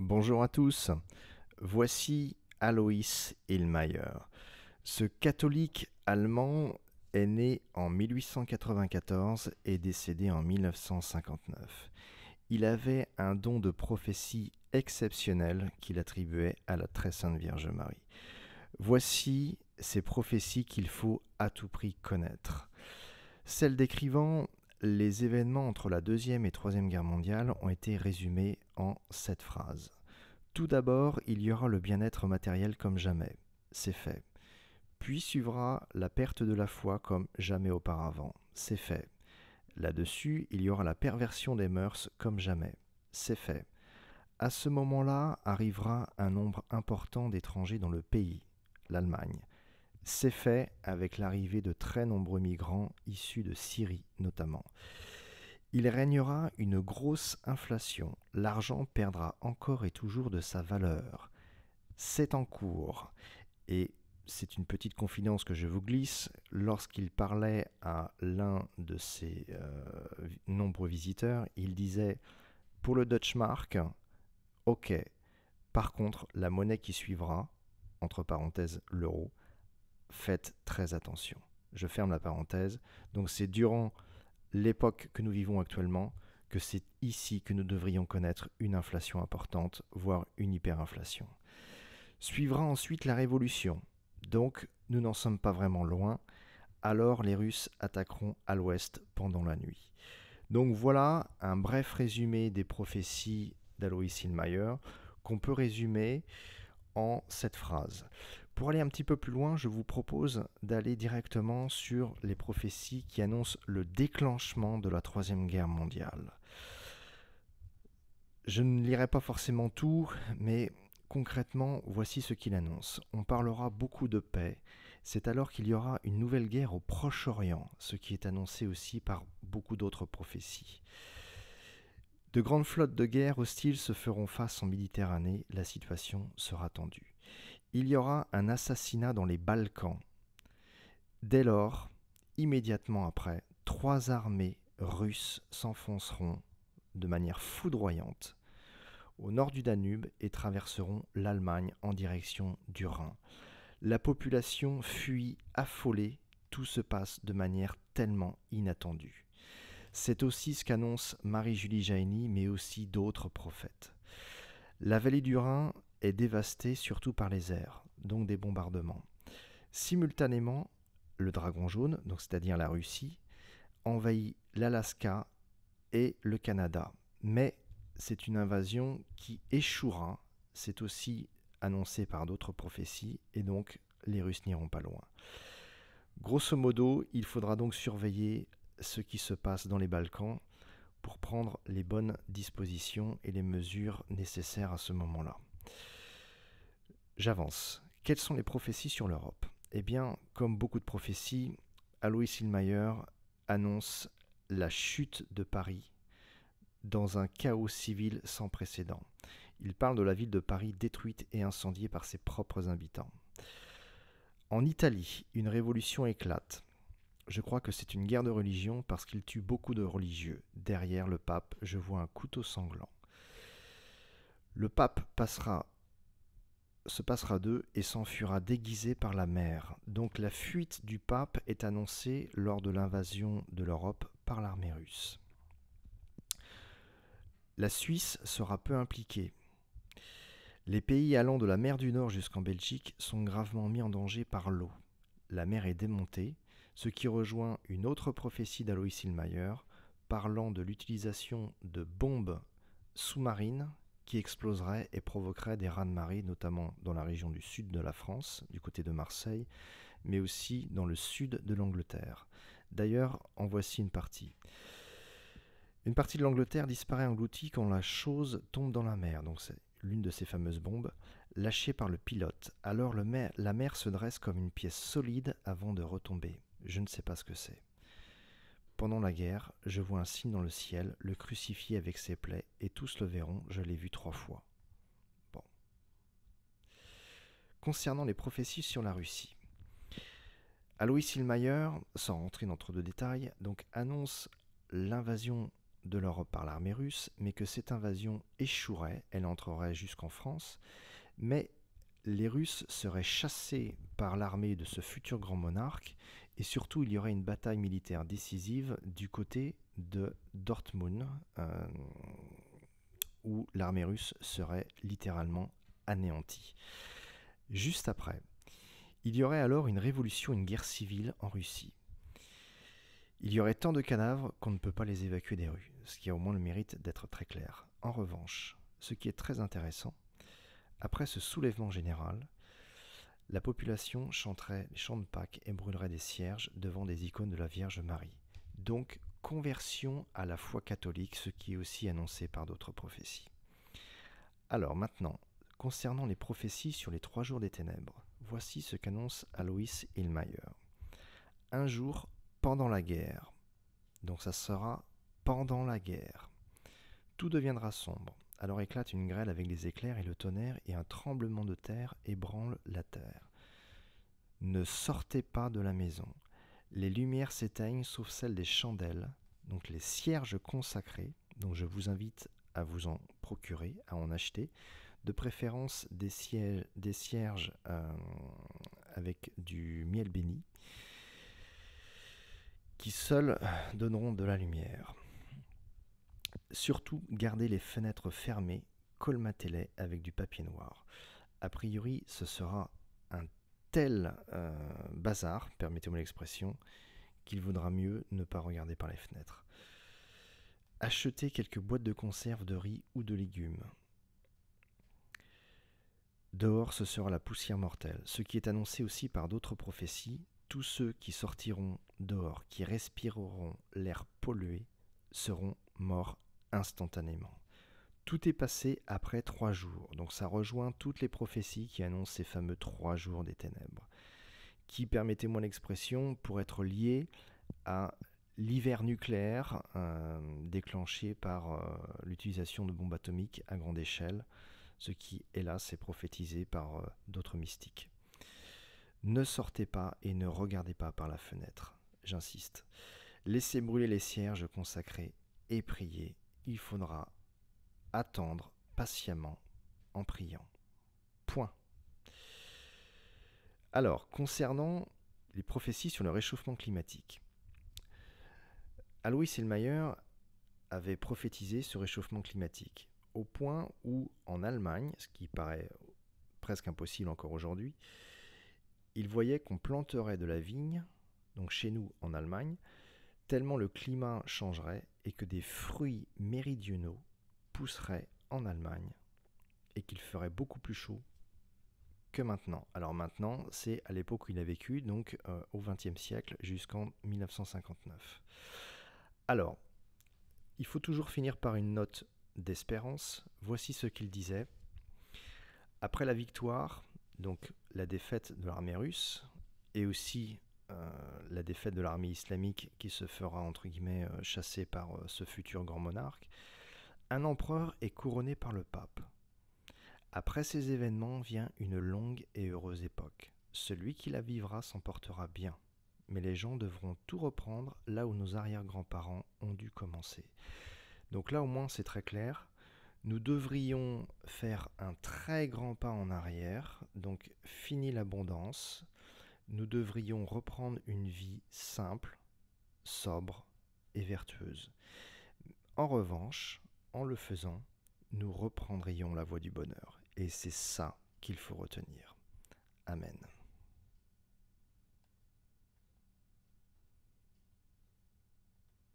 Bonjour à tous. Voici Alois Ilmayer. Ce catholique allemand est né en 1894 et décédé en 1959. Il avait un don de prophétie exceptionnel qu'il attribuait à la très sainte Vierge Marie. Voici ces prophéties qu'il faut à tout prix connaître. Celle décrivant les événements entre la Deuxième et Troisième Guerre mondiale ont été résumés en cette phrase. Tout d'abord, il y aura le bien-être matériel comme jamais. C'est fait. Puis suivra la perte de la foi comme jamais auparavant. C'est fait. Là-dessus, il y aura la perversion des mœurs comme jamais. C'est fait. À ce moment-là arrivera un nombre important d'étrangers dans le pays, l'Allemagne. C'est fait avec l'arrivée de très nombreux migrants issus de Syrie notamment. Il régnera une grosse inflation, l'argent perdra encore et toujours de sa valeur. C'est en cours, et c'est une petite confidence que je vous glisse, lorsqu'il parlait à l'un de ses euh, nombreux visiteurs, il disait Pour le Dutch Mark, ok, par contre, la monnaie qui suivra, entre parenthèses l'euro, faites très attention. Je ferme la parenthèse. Donc c'est durant l'époque que nous vivons actuellement que c'est ici que nous devrions connaître une inflation importante, voire une hyperinflation. Suivra ensuite la révolution. Donc nous n'en sommes pas vraiment loin. Alors les Russes attaqueront à l'ouest pendant la nuit. Donc voilà un bref résumé des prophéties d'Alois Silmayer qu'on peut résumer en cette phrase. Pour aller un petit peu plus loin, je vous propose d'aller directement sur les prophéties qui annoncent le déclenchement de la Troisième Guerre mondiale. Je ne lirai pas forcément tout, mais concrètement, voici ce qu'il annonce. On parlera beaucoup de paix. C'est alors qu'il y aura une nouvelle guerre au Proche-Orient, ce qui est annoncé aussi par beaucoup d'autres prophéties. De grandes flottes de guerre hostiles se feront face en Méditerranée, la situation sera tendue il y aura un assassinat dans les Balkans. Dès lors, immédiatement après, trois armées russes s'enfonceront de manière foudroyante au nord du Danube et traverseront l'Allemagne en direction du Rhin. La population fuit affolée, tout se passe de manière tellement inattendue. C'est aussi ce qu'annonce Marie-Julie Jaini, mais aussi d'autres prophètes. La vallée du Rhin est dévasté surtout par les airs, donc des bombardements. Simultanément, le Dragon jaune, donc c'est-à-dire la Russie, envahit l'Alaska et le Canada. Mais c'est une invasion qui échouera, c'est aussi annoncé par d'autres prophéties, et donc les Russes n'iront pas loin. Grosso modo, il faudra donc surveiller ce qui se passe dans les Balkans pour prendre les bonnes dispositions et les mesures nécessaires à ce moment-là. J'avance. Quelles sont les prophéties sur l'Europe Eh bien, comme beaucoup de prophéties, Alois Silmayer annonce la chute de Paris dans un chaos civil sans précédent. Il parle de la ville de Paris détruite et incendiée par ses propres habitants. En Italie, une révolution éclate. Je crois que c'est une guerre de religion parce qu'il tue beaucoup de religieux. Derrière le pape, je vois un couteau sanglant. Le pape passera se passera d'eux et s'enfuira déguisé par la mer. Donc la fuite du pape est annoncée lors de l'invasion de l'Europe par l'armée russe. La Suisse sera peu impliquée. Les pays allant de la mer du Nord jusqu'en Belgique sont gravement mis en danger par l'eau. La mer est démontée, ce qui rejoint une autre prophétie d'Alois Hilmayer parlant de l'utilisation de bombes sous-marines qui exploserait et provoquerait des raz-de-marée, notamment dans la région du sud de la France, du côté de Marseille, mais aussi dans le sud de l'Angleterre. D'ailleurs, en voici une partie. Une partie de l'Angleterre disparaît engloutie quand la chose tombe dans la mer, donc c'est l'une de ces fameuses bombes, lâchée par le pilote. Alors la mer se dresse comme une pièce solide avant de retomber. Je ne sais pas ce que c'est. Pendant la guerre, je vois un signe dans le ciel, le crucifié avec ses plaies, et tous le verront, je l'ai vu trois fois. Bon. Concernant les prophéties sur la Russie. Alois Silmayer, sans rentrer dans trop de détails, donc annonce l'invasion de l'Europe par l'armée russe, mais que cette invasion échouerait, elle entrerait jusqu'en France, mais les Russes seraient chassés par l'armée de ce futur grand monarque et surtout, il y aurait une bataille militaire décisive du côté de Dortmund, euh, où l'armée russe serait littéralement anéantie. Juste après, il y aurait alors une révolution, une guerre civile en Russie. Il y aurait tant de cadavres qu'on ne peut pas les évacuer des rues, ce qui a au moins le mérite d'être très clair. En revanche, ce qui est très intéressant, après ce soulèvement général, la population chanterait les chants de Pâques et brûlerait des cierges devant des icônes de la Vierge Marie. Donc, conversion à la foi catholique, ce qui est aussi annoncé par d'autres prophéties. Alors maintenant, concernant les prophéties sur les trois jours des ténèbres, voici ce qu'annonce Alois Ilmayer Un jour pendant la guerre, donc ça sera pendant la guerre, tout deviendra sombre, alors éclate une grêle avec les éclairs et le tonnerre, et un tremblement de terre ébranle la terre. Ne sortez pas de la maison. Les lumières s'éteignent sauf celles des chandelles, donc les cierges consacrés, dont je vous invite à vous en procurer, à en acheter, de préférence des, cierges, euh, avec du miel béni, qui seuls donneront de la lumière. Surtout, gardez les fenêtres fermées, colmatez-les avec du papier noir. A priori, ce sera un tel euh, bazar, permettez-moi l'expression, qu'il vaudra mieux ne pas regarder par les fenêtres. Achetez quelques boîtes de conserve de riz ou de légumes. Dehors, ce sera la poussière mortelle, ce qui est annoncé aussi par d'autres prophéties. Tous ceux qui sortiront dehors, qui respireront l'air pollué, seront mort instantanément. Tout est passé après trois jours, donc ça rejoint toutes les prophéties qui annoncent ces fameux trois jours des ténèbres, qui, permettez-moi l'expression, pour être lié à l'hiver nucléaire euh, déclenché par euh, l'utilisation de bombes atomiques à grande échelle, ce qui, hélas, est prophétisé par euh, d'autres mystiques. Ne sortez pas et ne regardez pas par la fenêtre, j'insiste. Laissez brûler les cierges consacrés et prier, il faudra attendre patiemment en priant. Point. Alors, concernant les prophéties sur le réchauffement climatique, Alois Selmayr avait prophétisé ce réchauffement climatique, au point où en Allemagne, ce qui paraît presque impossible encore aujourd'hui, il voyait qu'on planterait de la vigne, donc chez nous en Allemagne, tellement le climat changerait et que des fruits méridionaux pousseraient en Allemagne et qu'il ferait beaucoup plus chaud que maintenant. Alors maintenant, c'est à l'époque où il a vécu, donc euh, au XXe siècle jusqu'en 1959. Alors, il faut toujours finir par une note d'espérance. Voici ce qu'il disait. Après la victoire, donc la défaite de l'armée russe, et aussi euh, la défaite de l'armée islamique qui se fera entre guillemets euh, chasser par euh, ce futur grand monarque, un empereur est couronné par le pape. Après ces événements vient une longue et heureuse époque. Celui qui la vivra s'en portera bien, mais les gens devront tout reprendre là où nos arrière-grands-parents ont dû commencer. Donc là au moins c'est très clair, nous devrions faire un très grand pas en arrière, donc fini l'abondance, nous devrions reprendre une vie simple, sobre et vertueuse. En revanche, en le faisant, nous reprendrions la voie du bonheur. Et c'est ça qu'il faut retenir. Amen.